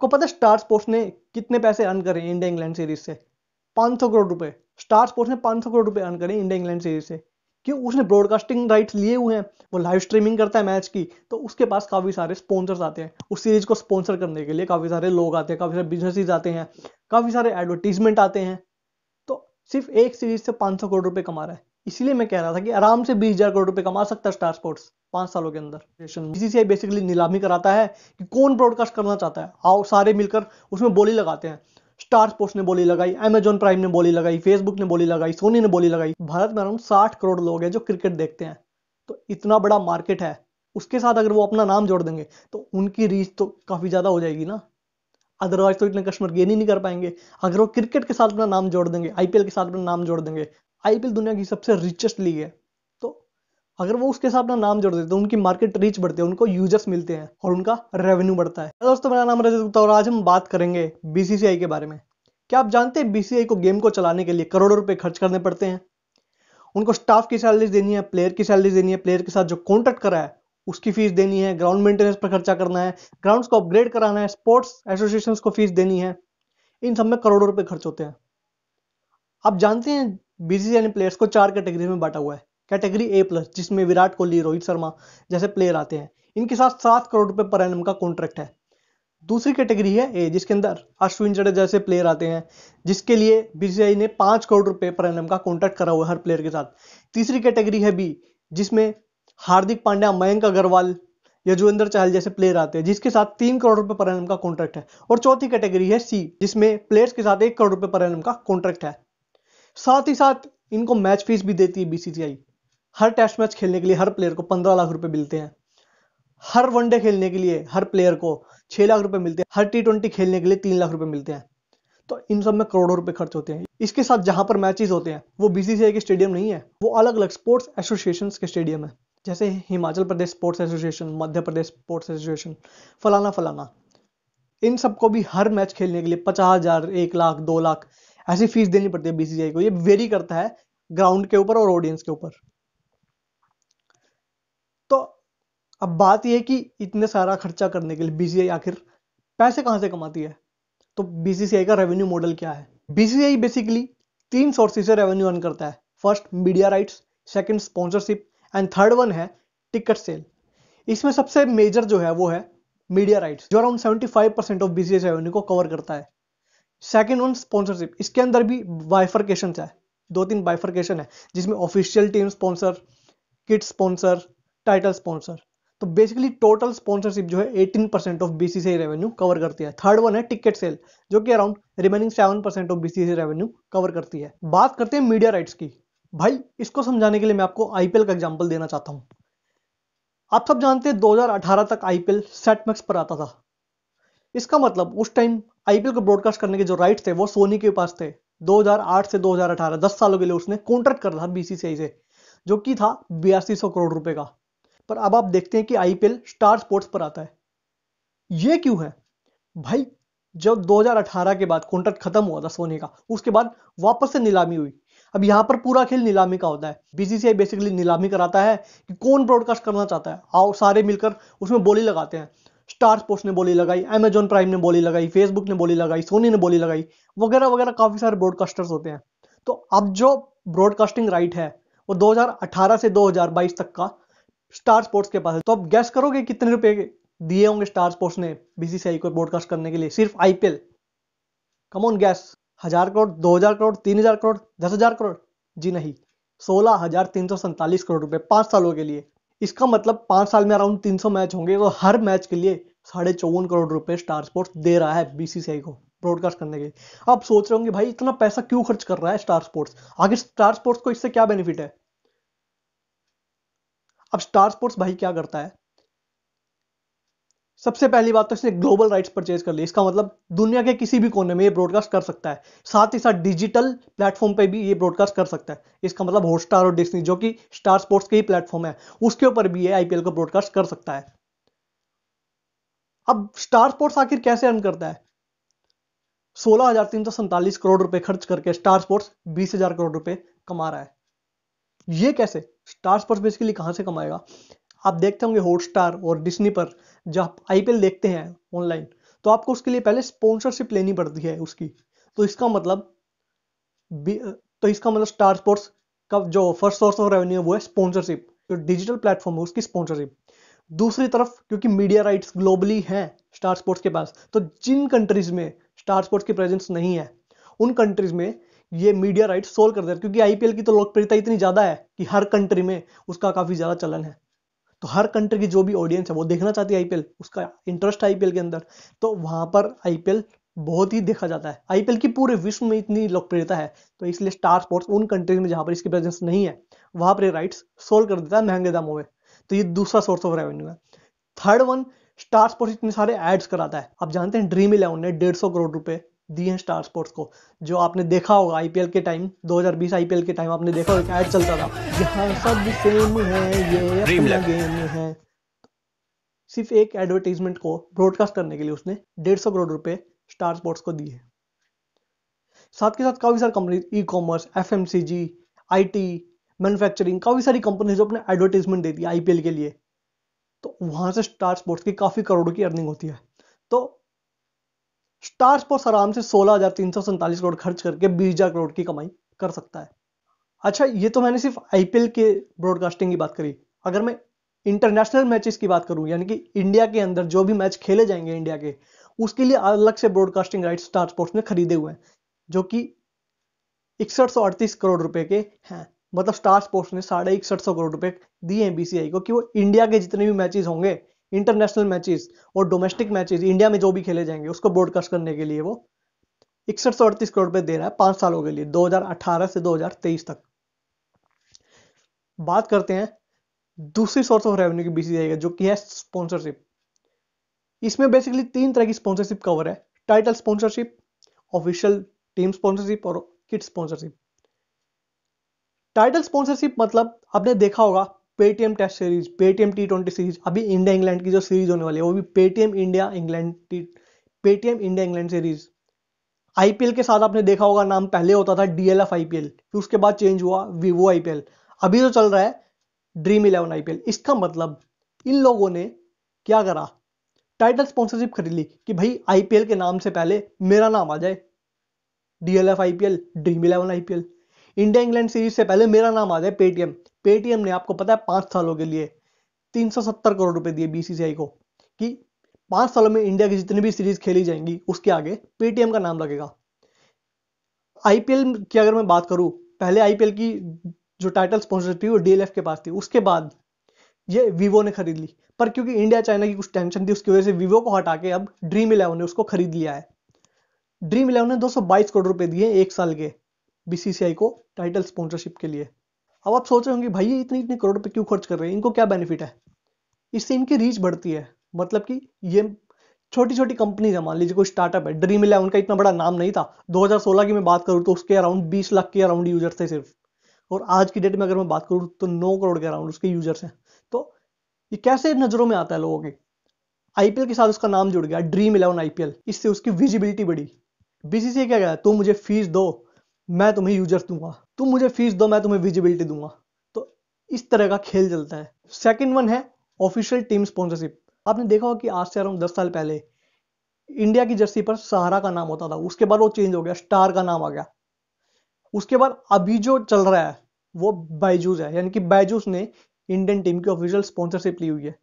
आपको पता है स्टार स्पोर्ट्स ने कितने पैसे अर्न करे इंडिया इंग्लैंड सीरीज से 500 करोड़ रुपए स्टार स्पोर्ट्स ने 500 करोड़ रुपए अर्न करे इंडिया इंग्लैंड सीरीज से क्यों उसने ब्रॉडकास्टिंग राइट्स लिए हुए हैं वो लाइव स्ट्रीमिंग करता है मैच की तो उसके पास काफ़ी सारे स्पॉन्सर्स आते हैं उस सीरीज को स्पॉन्सर करने के लिए काफ़ी सारे लोग आते हैं काफ़ी सारे बिजनेसिस आते हैं काफ़ी सारे एडवर्टीजमेंट आते हैं तो सिर्फ एक सीरीज से पांच करोड़ रुपए कमा रहा है इसलिए मैं कह रहा था कि आराम से बीस हजार करोड़ रुपए कमा सकता है स्टार स्पोर्ट्स पांच सालों के अंदर बीसीसीआई बेसिकली नीलामी कराता है कि कौन ब्रॉडकास्ट करना चाहता है आओ सारे मिलकर उसमें बोली लगाते हैं स्टार स्पोर्ट्स ने बोली लगाई अमेजोन प्राइम ने बोली लगाई फेसबुक ने बोली लगाई सोनी ने बोली लगाई भारत में अराउंड साठ करोड़ लोग हैं जो क्रिकेट देखते हैं तो इतना बड़ा मार्केट है उसके साथ अगर वो अपना नाम जोड़ देंगे तो उनकी रीच तो काफ़ी ज़्यादा हो जाएगी ना अदरवाइज तो इतने कस्टमर गेन ही नहीं कर पाएंगे अगर वो क्रिकेट के साथ अपना नाम जोड़ देंगे आईपीएल के साथ अपना नाम जोड़ देंगे आईपीएल दुनिया की सबसे रिचेस्ट लीग है तो अगर वो उसके साथ अपना नाम जोड़ देते तो उनकी मार्केट रीच बढ़ती है उनको यूजर्स मिलते हैं और उनका रेवेन्यू बढ़ता है दोस्तों मेरा नाम रजत गुप्ता और आज हम बात करेंगे बीसीसीआई के बारे में क्या आप जानते हैं बीसीआई को गेम को चलाने के लिए करोड़ों रुपए खर्च करने पड़ते हैं उनको स्टाफ की सैलरीज देनी है प्लेयर की सैलरीज देनी है प्लेयर के साथ जो कॉन्ट्रैक्ट करा है उसकी फीस देनी है ग्राउंड मेंटेनेंस पर खर्चा करना है ग्राउंड्स को अपग्रेड कराना है स्पोर्ट्स एसोसिएशन को फीस देनी है इन सब में करोड़ों रुपए खर्च होते हैं आप जानते हैं बीसीसीआई ने प्लेयर्स को चार कैटेगरी में बांटा हुआ है कैटेगरी ए प्लस जिसमें विराट कोहली रोहित शर्मा जैसे प्लेयर आते हैं इनके साथ सात करोड़ रुपए पर एनम का कॉन्ट्रैक्ट है दूसरी कैटेगरी है ए जिसके अंदर अश्विन जडेजा जैसे प्लेयर आते हैं जिसके लिए बीसीआई ने पांच करोड़ रुपए पर एनम का कॉन्ट्रैक्ट करा हुआ है हर प्लेयर के साथ तीसरी कैटेगरी है बी जिसमें हार्दिक पांड्या मयंक अग्रवाल यजुवेंद्र चहल जैसे प्लेयर आते हैं जिसके साथ तीन करोड़ रुपए पर एनम का कॉन्ट्रैक्ट है और चौथी कैटेगरी है सी जिसमें प्लेयर्स के साथ एक करोड़ रुपए पर एनम का कॉन्ट्रैक्ट है साथ ही साथ इनको मैच फीस भी देती है बीसीसीआई हर टेस्ट मैच खेलने के लिए हर प्लेयर को पंद्रह लाख रुपए मिलते हैं हर वनडे खेलने के लिए हर प्लेयर को छह लाख रुपए मिलते हैं हर टी ट्वेंटी खेलने के लिए तीन लाख रुपए मिलते हैं तो इन सब में करोड़ों रुपए खर्च होते हैं इसके साथ जहां पर मैचेस होते हैं वो बीसीसीआई के स्टेडियम नहीं है वो अलग अलग स्पोर्ट्स एसोसिएशन के स्टेडियम है जैसे Himachal Pradesh sports association Madhya Pradesh sports association फलाना फलाना इन सबको भी हर मैच खेलने के लिए पचास हजार एक लाख दो लाख ऐसी फीस देनी पड़ती है बीसीसीआई को ये वेरी करता है ग्राउंड के ऊपर और ऑडियंस के ऊपर तो अब बात यह कि इतने सारा खर्चा करने के लिए बीसीआई आखिर पैसे कहां से कमाती है तो बीसीसीआई का रेवेन्यू मॉडल क्या है बीसीसीआई बेसिकली तीन सोर्सेज से रेवेन्यू अर्न करता है first media rights second sponsorship and third one है टिकट सेल इसमें सबसे मेजर जो है वो है मीडिया राइट्स जो around 75 percent of BCCI revenue को कवर करता है सेकेंड ऑन स्पॉन्सरशिप इसके अंदर भी बाइफरकेशन है दो तीन बाइफरकेशन है जिसमें official team sponsor kit sponsor title sponsor तो बेसिकली टोटल स्पॉन्सरशिप जो है 18 percent of BCCI revenue cover करती है थर्ड वन है टिकट सेल जो कि around remaining 7 percent of BCCI revenue cover करती है बात करते हैं मीडिया राइट्स की भाई इसको समझाने के लिए मैं आपको आईपीएल का एग्जाम्पल देना चाहता हूं आप सब जानते हैं 2018 तक आईपीएल सेटमैक्स पर आता था इसका मतलब उस टाइम आईपीएल को ब्रॉडकास्ट करने के जो राइट्स थे वो सोनी के पास थे 2008 से 2018 10 सालों के लिए उसने कॉन्ट्रैक्ट करा था बीसीसीआई से जो कि था बयासी करोड़ रुपए का पर अब आप देखते हैं कि आईपीएल स्टार स्पोर्ट्स पर आता है ये क्यों है भाई जब 2018 के बाद कॉन्ट्रैक्ट खत्म हुआ था सोनी का उसके बाद वापस से नीलामी हुई अब यहां पर पूरा खेल नीलामी का होता है बीसीसीआई बेसिकली नीलामी कराता है कि कौन ब्रॉडकास्ट करना चाहता है आओ सारे मिलकर उसमें बोली लगाते हैं स्टार स्पोर्ट्स ने बोली लगाई अमेजोन प्राइम ने बोली लगाई फेसबुक ने बोली लगाई सोनी ने बोली लगाई वगैरह वगैरह काफ़ी सारे ब्रॉडकास्टर्स होते हैं तो अब जो ब्रॉडकास्टिंग राइट है वो 2018 से 2022 तक का स्टार स्पोर्ट्स के पास है तो अब गैस करोगे कितने रुपए दिए होंगे स्टार स्पोर्ट्स ने बीसीसीआई को ब्रॉडकास्ट करने के लिए सिर्फ आईपीएल कम ऑन गैस हजार करोड़ दो हजार करोड़ तीन हजार करोड़ दस हजार करोड़ जी नहीं सोलह हजार तीन सौ सैंतालीस करोड़ रुपए पांच सालों के लिए इसका मतलब पांच साल में अराउंड तीन सौ मैच होंगे तो हर मैच के लिए साढ़े चौवन करोड़ रुपए स्टार स्पोर्ट्स दे रहा है बीसीसीआई को ब्रॉडकास्ट करने के लिए आप सोच रहे होंगे भाई इतना पैसा क्यों खर्च कर रहा है स्टार स्पोर्ट्स आगे स्टार स्पोर्ट्स को इससे क्या बेनिफिट है अब स्टार स्पोर्ट्स भाई क्या करता है सबसे पहली बात तो इसने ग्लोबल राइट्स परचेज कर लिए इसका मतलब दुनिया के किसी भी कोने में ये ब्रॉडकास्ट कर सकता है साथ ही साथ डिजिटल प्लेटफॉर्म पे भी ये ब्रॉडकास्ट कर सकता है इसका मतलब हॉटस्टार और डिस्नी जो कि स्टार स्पोर्ट्स के ही प्लेटफॉर्म है उसके ऊपर भी ये आईपीएल को ब्रॉडकास्ट कर सकता है अब स्टार स्पोर्ट्स आखिर कैसे अर्न करता है सोलह करोड़ रुपए खर्च करके स्टार स्पोर्ट्स बीस करोड़ रुपए कमा रहा है ये कैसे स्टार स्पोर्ट्स बेसिकली कहां से कमाएगा आप देखते होंगे हॉटस्टार और डिस्नी पर जब आप आई देखते हैं ऑनलाइन तो आपको उसके लिए पहले स्पॉन्सरशिप लेनी पड़ती है उसकी तो इसका मतलब तो इसका मतलब स्टार स्पोर्ट्स का जो फर्स्ट सोर्स ऑफ रेवेन्यू है वो है स्पॉन्सरशिप जो डिजिटल प्लेटफॉर्म है उसकी स्पॉन्सरशिप दूसरी तरफ क्योंकि मीडिया राइट्स ग्लोबली हैं स्टार स्पोर्ट्स के पास तो जिन कंट्रीज में स्टार स्पोर्ट्स की प्रेजेंस नहीं है उन कंट्रीज में ये मीडिया राइट्स सोल्व कर देते हैं क्योंकि आईपीएल की तो लोकप्रियता इतनी ज़्यादा है कि हर कंट्री में उसका काफ़ी ज़्यादा चलन है तो हर कंट्री की जो भी ऑडियंस है वो देखना चाहती है आईपीएल उसका इंटरेस्ट है आईपीएल के अंदर तो वहां पर आईपीएल बहुत ही देखा जाता है आईपीएल की पूरे विश्व में इतनी लोकप्रियता है तो इसलिए स्टार स्पोर्ट्स उन कंट्रीज में जहां पर इसकी प्रेजेंस नहीं है वहां पर राइट्स सोल्व कर देता है महंगे दामों में तो ये दूसरा सोर्स ऑफ रेवेन्यू है थर्ड वन स्टार स्पोर्ट्स इतने सारे एड्स कराता है आप जानते हैं ड्रीम इलेवन ने डेढ़ सौ करोड़ रुपए दी हैं स्टार स्पोर्ट्स को जो आपने देखा होगा आईपीएल के टाइम 2020 आईपीएल के टाइम आपने देखा होगा ऐड चलता था यहाँ सब सेम है ये गेम है सिर्फ एक एडवर्टीजमेंट को ब्रॉडकास्ट करने के लिए उसने डेढ़ सौ करोड़ रुपए स्टार स्पोर्ट्स को दिए साथ के साथ काफी सारी company e commerce F M C G I T manufacturing काफी सारी कंपनी जो अपने एडवर्टीजमेंट देती है आईपीएल के लिए तो वहां से स्टार स्पोर्ट्स की काफी करोड़ों की अर्निंग होती है तो स्टार स्पोर्ट्स आराम से सोलह हजार तीन सौ सैंतालीस करोड़ खर्च करके बीस हजार करोड़ की कमाई कर सकता है अच्छा ये तो मैंने सिर्फ आईपीएल के ब्रॉडकास्टिंग की बात करी अगर मैं इंटरनेशनल मैचेस की बात करूं यानी कि इंडिया के अंदर जो भी मैच खेले जाएंगे इंडिया के उसके लिए अलग से ब्रॉडकास्टिंग राइट स्टार स्पोर्ट्स ने खरीदे हुए हैं जो कि इकसठ सौ अड़तीस करोड़ रुपए के हैं मतलब स्टार स्पोर्ट्स ने साढ़े इकसठ सौ करोड़ रुपए दिए हैं बीसीआई को कि वो इंडिया के जितने भी मैचेस होंगे इंटरनेशनल मैचेस और डोमेस्टिक मैचेस इंडिया में जो भी खेले जाएंगे उसको ब्रॉडकास्ट करने के लिए वो इकसठ सौ अड़तीस करोड़ रुपए दे रहा है पांच सालों के लिए 2018 से 2023 तक बात करते हैं दूसरी सोर्स ऑफ रेवेन्यू की बीसी जो कि है स्पॉन्सरशिप इसमें बेसिकली तीन तरह की स्पॉन्सरशिप कवर है title sponsorship official team sponsorship और किट स्पॉन्सरशिप टाइटल स्पॉन्सरशिप मतलब आपने देखा होगा Paytm test series Paytm T twenty series अभी इंडिया इंग्लैंड की जो सीरीज होने वाली है वो भी Paytm India England T Paytm India England series IPL के साथ आपने देखा होगा नाम पहले होता था डीएलएफ आईपीएल फिर उसके बाद चेंज हुआ वीवो आईपीएल अभी जो चल रहा है ड्रीम इलेवन आईपीएल इसका मतलब इन लोगों ने क्या करा टाइटल स्पॉन्सरशिप खरीद ली कि भाई आईपीएल के नाम से पहले मेरा नाम आ जाए DLF IPL dream eleven IPL India England series से पहले मेरा नाम आ जाए पेटीएम पेटीएम ने आपको पता है पांच सालों के लिए तीन सौ सत्तर करोड़ रुपए दिए बीसीसीआई को कि पांच सालों में इंडिया की जितनी भी सीरीज खेली जाएंगी उसके आगे पेटीएम का नाम लगेगा आईपीएल की अगर मैं बात करूं पहले आईपीएल की जो टाइटल स्पॉन्सर थी वो डीएलएफ के पास थी उसके बाद ये वीवो ने खरीद ली पर क्योंकि इंडिया चाइना की कुछ टेंशन थी उसकी वजह से वीवो को हटा के अब ड्रीम इलेवन ने उसको खरीद लिया है ड्रीम इलेवन ने दो करोड़ रुपए दिए एक साल के बीसीसीआई को टाइटल स्पॉन्सरशिप के लिए अब आप सोच रहे होंगे भाई ये इतने इतने करोड़ रुपए क्यों खर्च कर रहे हैं इनको क्या बेनिफिट है इससे इनकी रीच बढ़ती है मतलब कि ये छोटी छोटी कंपनीज है मान लीजिए कोई स्टार्टअप है ड्रीम इलेवन उनका इतना बड़ा नाम नहीं था 2016 की मैं बात करूँ तो उसके अराउंड 20 लाख के अराउंड यूजर्स थे सिर्फ और आज की डेट में अगर मैं बात करूँ तो 9 करोड़ के अराउंड उसके यूजर्स हैं तो ये कैसे नज़रों में आता है लोगों के आईपीएल के साथ उसका नाम जुड़ गया ड्रीम इलेवन आईपीएल इससे उसकी विजिबिलिटी बढ़ी बीसीसीआई क्या गया तो मुझे फीस दो मैं तुम्हें यूजर्स दूंगा तुम मुझे फीस दो मैं तुम्हें विजिबिलिटी दूंगा तो इस तरह का खेल चलता है सेकेंड वन है ऑफिशियल टीम स्पॉन्सरशिप आपने देखा हो कि आज से अराउंड दस साल पहले इंडिया की जर्सी पर सहारा का नाम होता था उसके बाद वो चेंज हो गया स्टार का नाम आ गया उसके बाद अभी जो चल रहा है वो बैजूस है यानी कि बैजूस ने इंडियन टीम की ऑफिशियल स्पॉन्सरशिप ली हुई है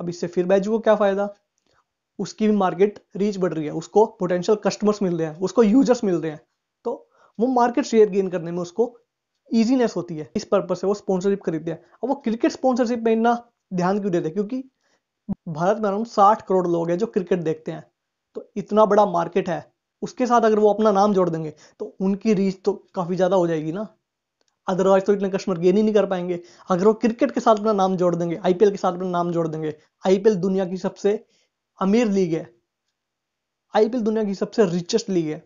अब इससे फिर बैजू को क्या फायदा उसकी भी मार्केट रीच बढ़ रही है उसको पोटेंशियल कस्टमर्स मिल रहे हैं उसको यूजर्स मिल रहे हैं वो मार्केट शेयर गेन करने में उसको ईजीनेस होती है इस पर्पज से वो स्पॉन्सरशिप खरीदते हैं और वो क्रिकेट स्पॉन्सरशिप में इतना ध्यान क्यों देते हैं क्योंकि भारत में अराउंड साठ करोड़ लोग हैं जो क्रिकेट देखते हैं तो इतना बड़ा मार्केट है उसके साथ अगर वो अपना नाम जोड़ देंगे तो उनकी रीच तो काफ़ी ज़्यादा हो जाएगी ना अदरवाइज तो इतने कस्टमर गेन ही नहीं कर पाएंगे अगर वो क्रिकेट के साथ अपना नाम जोड़ देंगे आईपीएल के साथ अपना नाम जोड़ देंगे आईपीएल दुनिया की सबसे अमीर लीग है आईपीएल दुनिया की सबसे रिचेस्ट लीग है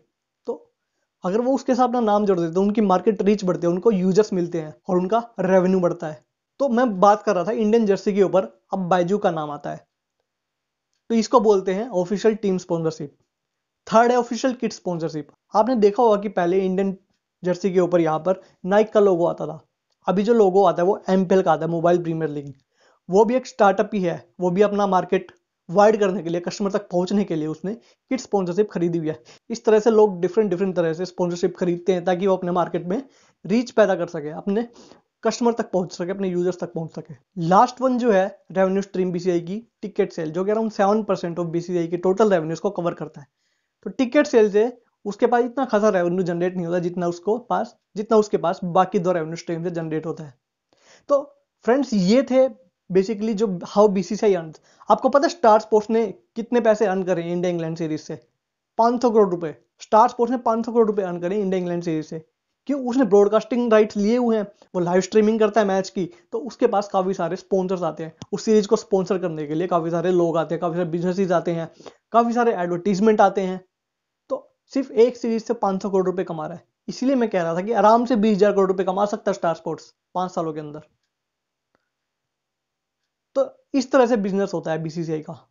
अगर वो उसके साथ अपना नाम जोड़ देते हैं तो उनकी मार्केट रीच बढ़ती है उनको यूजर्स मिलते हैं और उनका रेवेन्यू बढ़ता है तो मैं बात कर रहा था इंडियन जर्सी के ऊपर अब बायजू का नाम आता है तो इसको बोलते हैं ऑफिशियल टीम स्पॉन्सरशिप थर्ड है ऑफिशियल किट स्पॉन्सरशिप आपने देखा होगा कि पहले इंडियन जर्सी के ऊपर यहाँ पर नाइक का लोगो आता था अभी जो लोगो आता है वो एम का आता है मोबाइल प्रीमियर लीग वो भी एक स्टार्टअप ही है वो भी अपना मार्केट वाइड करने के लिए कस्टमर तक पहुंचने के लिए उसने किट स्पॉन्सरशिप खरीदी हुई है इस तरह से लोग डिफरेंट डिफरेंट तरह से स्पॉन्सरशिप खरीदते हैं ताकि वो अपने मार्केट में रीच पैदा कर सके अपने कस्टमर तक पहुंच सके अपने यूजर्स तक पहुंच सके लास्ट वन जो है रेवेन्यू स्ट्रीम बीसीआई की टिकट सेल जो कि around seven percent of BCI की टोटल रेवेन्यूज को कवर करता है तो टिकट सेल से उसके पास इतना खासा रेवेन्यू जनरेट नहीं होता जितना उसको पास जितना उसके पास बाकी दो रेवेन्यू स्ट्रीम से जनरेट होता है तो फ्रेंड्स ये थे बेसिकली जो हाउ बी सी अर्न आपको पता है स्टार स्पोर्ट्स ने कितने पैसे अर्न करे इंडिया इंग्लैंड सीरीज से पांच सौ करोड़ रुपए स्टार स्पोर्ट्स ने पांच सौ करोड़ रुपए अर्न करे इंडिया इंग्लैंड सीरीज से क्यों उसने ब्रॉडकास्टिंग राइट्स लिए हुए हैं वो लाइव स्ट्रीमिंग करता है मैच की तो उसके पास काफ़ी सारे स्पॉन्सर्स आते हैं उस सीरीज को स्पॉन्सर करने के लिए काफ़ी सारे लोग आते हैं काफ़ी सारे बिजनेसिस आते हैं काफ़ी सारे एडवर्टीजमेंट आते हैं तो सिर्फ एक सीरीज से सौ करोड़ रुपए कमा रहा है इसीलिए मैं कह रहा था कि आराम से बीस करोड़ रुपए कमा सकता है स्टार स्पोर्ट्स पांच सालों के अंदर तो इस तरह से बिजनेस होता है बीसीसीआई का